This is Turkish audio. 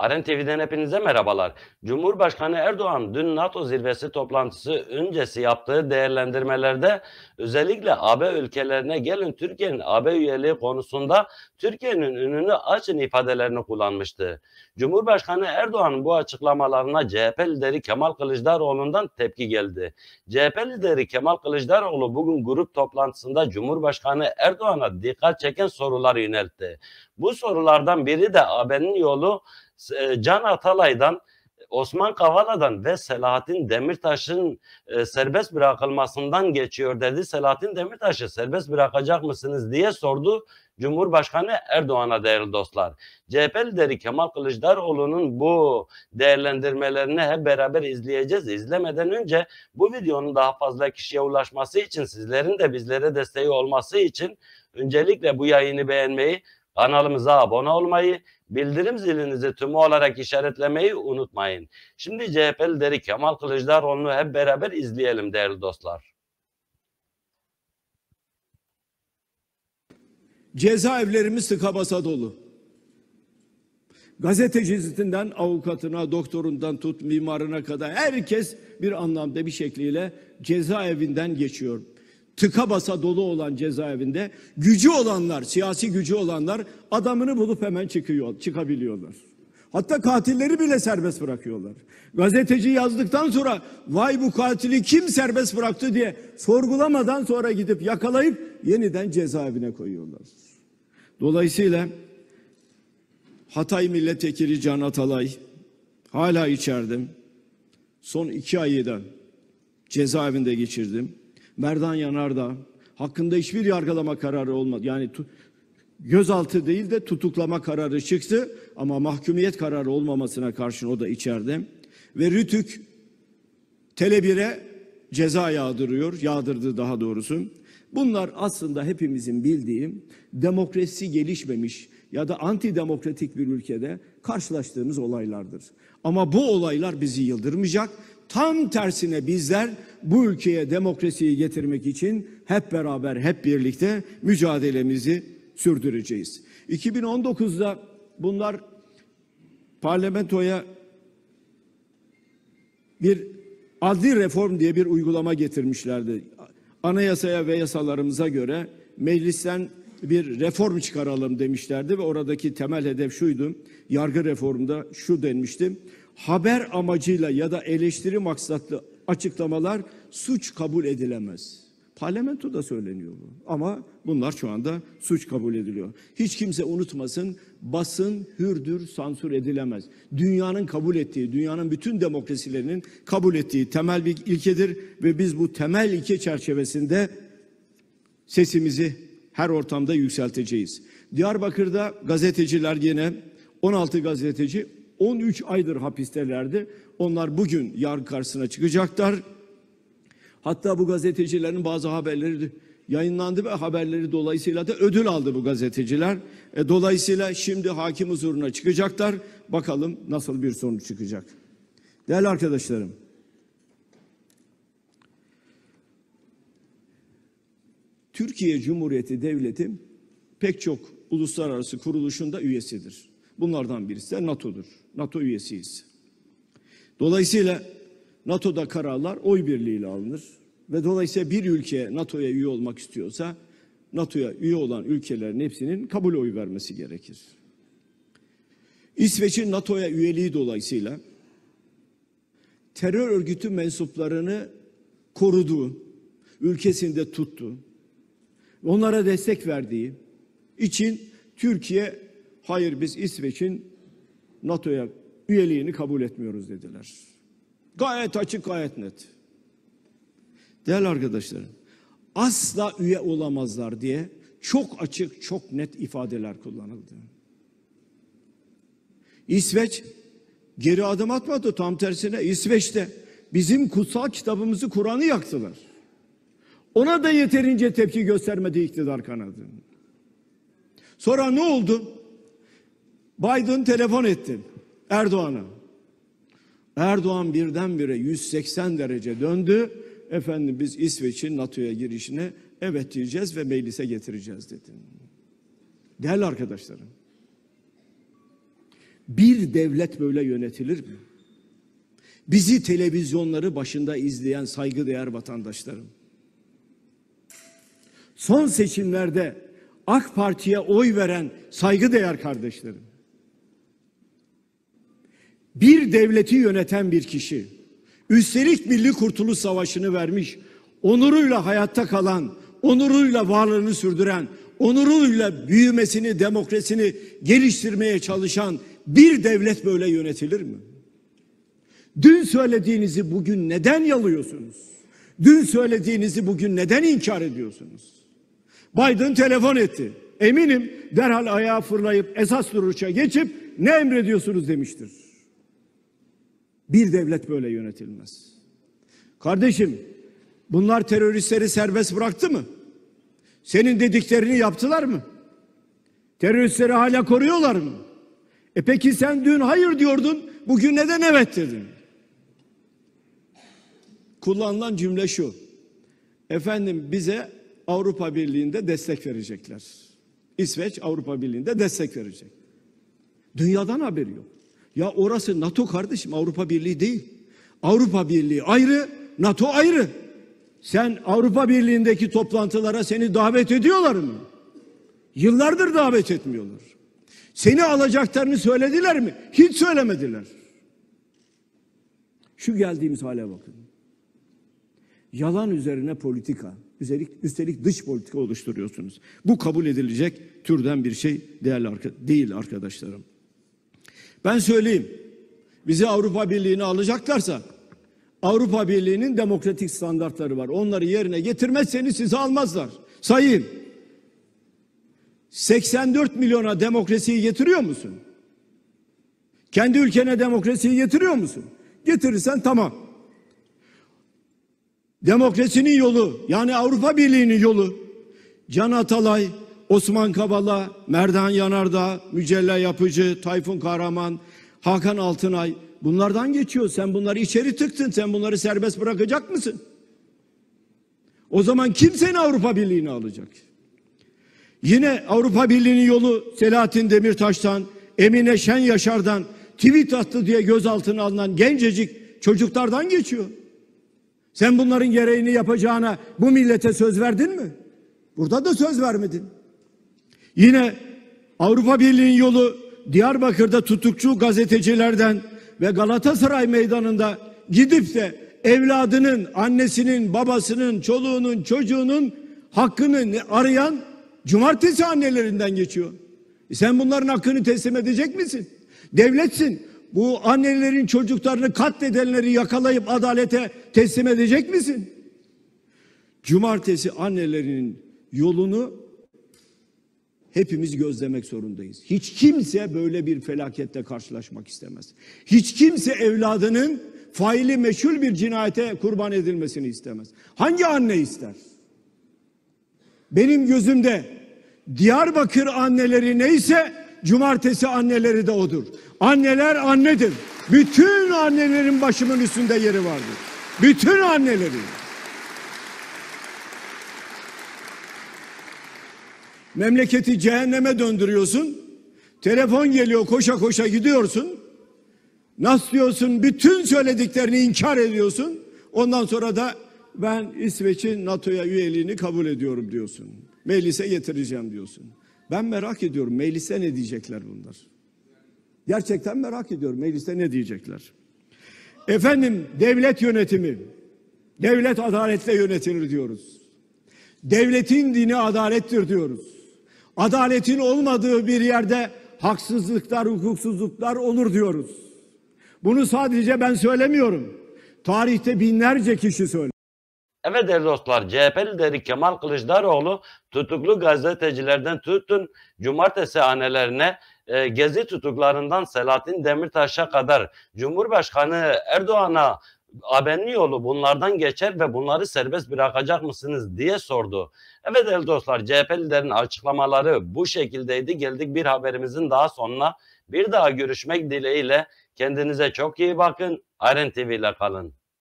Aren TV'den hepinize merhabalar. Cumhurbaşkanı Erdoğan dün NATO zirvesi toplantısı öncesi yaptığı değerlendirmelerde özellikle AB ülkelerine gelin Türkiye'nin AB üyeliği konusunda Türkiye'nin önünü açın ifadelerini kullanmıştı. Cumhurbaşkanı Erdoğan'ın bu açıklamalarına CHP lideri Kemal Kılıçdaroğlu'ndan tepki geldi. CHP lideri Kemal Kılıçdaroğlu bugün grup toplantısında Cumhurbaşkanı Erdoğan'a dikkat çeken sorular yöneltti. Bu sorulardan biri de AB'nin yolu e, Can Atalay'dan Osman Kavala'dan ve Selahattin Demirtaş'ın e, serbest bırakılmasından geçiyor dedi. Selahattin Demirtaş'ı serbest bırakacak mısınız diye sordu Cumhurbaşkanı Erdoğan'a değerli dostlar. CHP lideri Kemal Kılıçdaroğlu'nun bu değerlendirmelerini hep beraber izleyeceğiz. İzlemeden önce bu videonun daha fazla kişiye ulaşması için sizlerin de bizlere desteği olması için öncelikle bu yayını beğenmeyi Kanalımıza abone olmayı, bildirim zilinizi tümü olarak işaretlemeyi unutmayın. Şimdi CHP'li lideri Kemal Kılıçdaroğlu'nu hep beraber izleyelim değerli dostlar. Cezaevlerimiz tıka basa dolu. Gazetecisinden avukatına, doktorundan tut mimarına kadar herkes bir anlamda bir şekliyle cezaevinden geçiyor tıka basa dolu olan cezaevinde gücü olanlar, siyasi gücü olanlar adamını bulup hemen çıkıyor, çıkabiliyorlar. Hatta katilleri bile serbest bırakıyorlar. Gazeteci yazdıktan sonra vay bu katili kim serbest bıraktı diye sorgulamadan sonra gidip yakalayıp yeniden cezaevine koyuyorlar. Dolayısıyla Hatay milletvekili Can Atalay hala içerdim. Son iki ayı da cezaevinde geçirdim. Merdan Yanardağ hakkında hiçbir yargılama kararı olmadı. Yani gözaltı değil de tutuklama kararı çıktı ama mahkumiyet kararı olmamasına karşın o da içeride. Ve Rütük telebire 1e ceza yağdırıyor, yağdırdı daha doğrusu. Bunlar aslında hepimizin bildiği demokrasi gelişmemiş ya da antidemokratik bir ülkede karşılaştığımız olaylardır. Ama bu olaylar bizi yıldırmayacak Tam tersine bizler bu ülkeye demokrasiyi getirmek için hep beraber, hep birlikte mücadelemizi sürdüreceğiz. 2019'da bunlar parlamentoya bir adli reform diye bir uygulama getirmişlerdi. Anayasaya ve yasalarımıza göre meclisten bir reform çıkaralım demişlerdi ve oradaki temel hedef şuydu. Yargı reformunda şu denmişti haber amacıyla ya da eleştiri maksatlı açıklamalar suç kabul edilemez. Parlamentoda söyleniyor bu. Ama bunlar şu anda suç kabul ediliyor. Hiç kimse unutmasın basın hürdür sansür edilemez. Dünyanın kabul ettiği, dünyanın bütün demokrasilerinin kabul ettiği temel bir ilkedir ve biz bu temel ilke çerçevesinde sesimizi her ortamda yükselteceğiz. Diyarbakır'da gazeteciler yine 16 gazeteci 13 aydır hapistelerdi. Onlar bugün yargı karşısına çıkacaklar. Hatta bu gazetecilerin bazı haberleri yayınlandı ve haberleri dolayısıyla da ödül aldı bu gazeteciler. E, dolayısıyla şimdi hakim huzuruna çıkacaklar. Bakalım nasıl bir sonuç çıkacak. Değerli arkadaşlarım. Türkiye Cumhuriyeti Devleti pek çok uluslararası kuruluşunda üyesidir. Bunlardan birisi de NATO'dur. NATO üyesiyiz. Dolayısıyla NATO'da kararlar oy birliğiyle alınır ve dolayısıyla bir ülke NATO'ya üye olmak istiyorsa NATO'ya üye olan ülkelerin hepsinin kabul oy vermesi gerekir. İsveç'in NATO'ya üyeliği dolayısıyla terör örgütü mensuplarını korudu, ülkesinde tuttu, onlara destek verdiği için Türkiye Hayır biz İsveç'in NATO'ya üyeliğini kabul etmiyoruz dediler. Gayet açık gayet net. Değerli arkadaşlarım asla üye olamazlar diye çok açık çok net ifadeler kullanıldı. İsveç geri adım atmadı tam tersine İsveç'te bizim kutsal kitabımızı Kur'an'ı yaktılar. Ona da yeterince tepki göstermedi iktidar kanadı. Sonra ne oldu? Biden telefon etti Erdoğan'a. Erdoğan birdenbire 180 derece döndü. Efendim biz İsveç'in NATO'ya girişine evet diyeceğiz ve meclise getireceğiz dedi. Değerli arkadaşlarım. Bir devlet böyle yönetilir mi? Bizi televizyonları başında izleyen saygıdeğer vatandaşlarım. Son seçimlerde AK Parti'ye oy veren saygıdeğer kardeşlerim bir devleti yöneten bir kişi, üstelik Milli Kurtuluş Savaşı'nı vermiş, onuruyla hayatta kalan, onuruyla varlığını sürdüren, onuruyla büyümesini, demokrasini geliştirmeye çalışan bir devlet böyle yönetilir mi? Dün söylediğinizi bugün neden yalıyorsunuz? Dün söylediğinizi bugün neden inkar ediyorsunuz? Biden telefon etti. Eminim derhal ayağa fırlayıp esas duruşa geçip ne emrediyorsunuz demiştir. Bir devlet böyle yönetilmez. Kardeşim bunlar teröristleri serbest bıraktı mı? Senin dediklerini yaptılar mı? Teröristleri hala koruyorlar mı? E peki sen dün hayır diyordun, bugün neden evet dedin? Kullanılan cümle şu. Efendim bize Avrupa Birliği'nde destek verecekler. İsveç Avrupa Birliği'nde destek verecek. Dünyadan haberi yok. Ya orası NATO kardeşim Avrupa Birliği değil. Avrupa Birliği ayrı, NATO ayrı. Sen Avrupa Birliği'ndeki toplantılara seni davet ediyorlar mı? Yıllardır davet etmiyorlar. Seni alacaklarını söylediler mi? Hiç söylemediler. Şu geldiğimiz hale bakın. Yalan üzerine politika, üstelik, üstelik dış politika oluşturuyorsunuz. Bu kabul edilecek türden bir şey değerli değil arkadaşlarım. Ben söyleyeyim. Bizi Avrupa Birliği'ne alacaklarsa Avrupa Birliği'nin demokratik standartları var. Onları yerine getirmezseniz sizi almazlar. Sayın, 84 milyona demokrasiyi getiriyor musun? Kendi ülkene demokrasiyi getiriyor musun? Getirirsen tamam. Demokrasinin yolu yani Avrupa Birliği'nin yolu Can Atalay, Osman Kabala, Merdan Yanardağ, Mücella Yapıcı, Tayfun Kahraman, Hakan Altınay bunlardan geçiyor. Sen bunları içeri tıktın. Sen bunları serbest bırakacak mısın? O zaman kim seni Avrupa Birliği'ne alacak? Yine Avrupa Birliği'nin yolu Selahattin Demirtaş'tan, Emine Şen Yaşar'dan tweet attı diye gözaltına alınan gencecik çocuklardan geçiyor. Sen bunların gereğini yapacağına bu millete söz verdin mi? Burada da söz vermedin. Yine Avrupa Birliği'nin yolu Diyarbakır'da tutukçu gazetecilerden ve Galatasaray Meydanı'nda gidip de evladının, annesinin, babasının, çoluğunun, çocuğunun hakkını arayan cumartesi annelerinden geçiyor. E sen bunların hakkını teslim edecek misin? Devletsin. Bu annelerin çocuklarını katledenleri yakalayıp adalete teslim edecek misin? Cumartesi annelerinin yolunu hepimiz gözlemek zorundayız. Hiç kimse böyle bir felakette karşılaşmak istemez. Hiç kimse evladının faili meşhur bir cinayete kurban edilmesini istemez. Hangi anne ister? Benim gözümde Diyarbakır anneleri neyse cumartesi anneleri de odur. Anneler annedir. Bütün annelerin başımın üstünde yeri vardır. Bütün annelerin. Memleketi cehenneme döndürüyorsun. Telefon geliyor koşa koşa gidiyorsun. Nasıl diyorsun bütün söylediklerini inkar ediyorsun. Ondan sonra da ben İsveç'in NATO'ya üyeliğini kabul ediyorum diyorsun. Meclise getireceğim diyorsun. Ben merak ediyorum mecliste ne diyecekler bunlar. Gerçekten merak ediyorum mecliste ne diyecekler. Efendim devlet yönetimi, devlet adaletle yönetilir diyoruz. Devletin dini adalettir diyoruz. Adaletin olmadığı bir yerde haksızlıklar, hukuksuzluklar olur diyoruz. Bunu sadece ben söylemiyorum. Tarihte binlerce kişi söylüyor. Evet değerli dostlar CHP lideri Kemal Kılıçdaroğlu tutuklu gazetecilerden tutun cumartesi hanelerine e, gezi tutuklarından Selahattin Demirtaş'a kadar Cumhurbaşkanı Erdoğan'a Abenli yolu bunlardan geçer ve bunları serbest bırakacak mısınız diye sordu. Evet el dostlar CHP liderinin açıklamaları bu şekildeydi. Geldik bir haberimizin daha sonuna. Bir daha görüşmek dileğiyle kendinize çok iyi bakın. Aren TV ile kalın.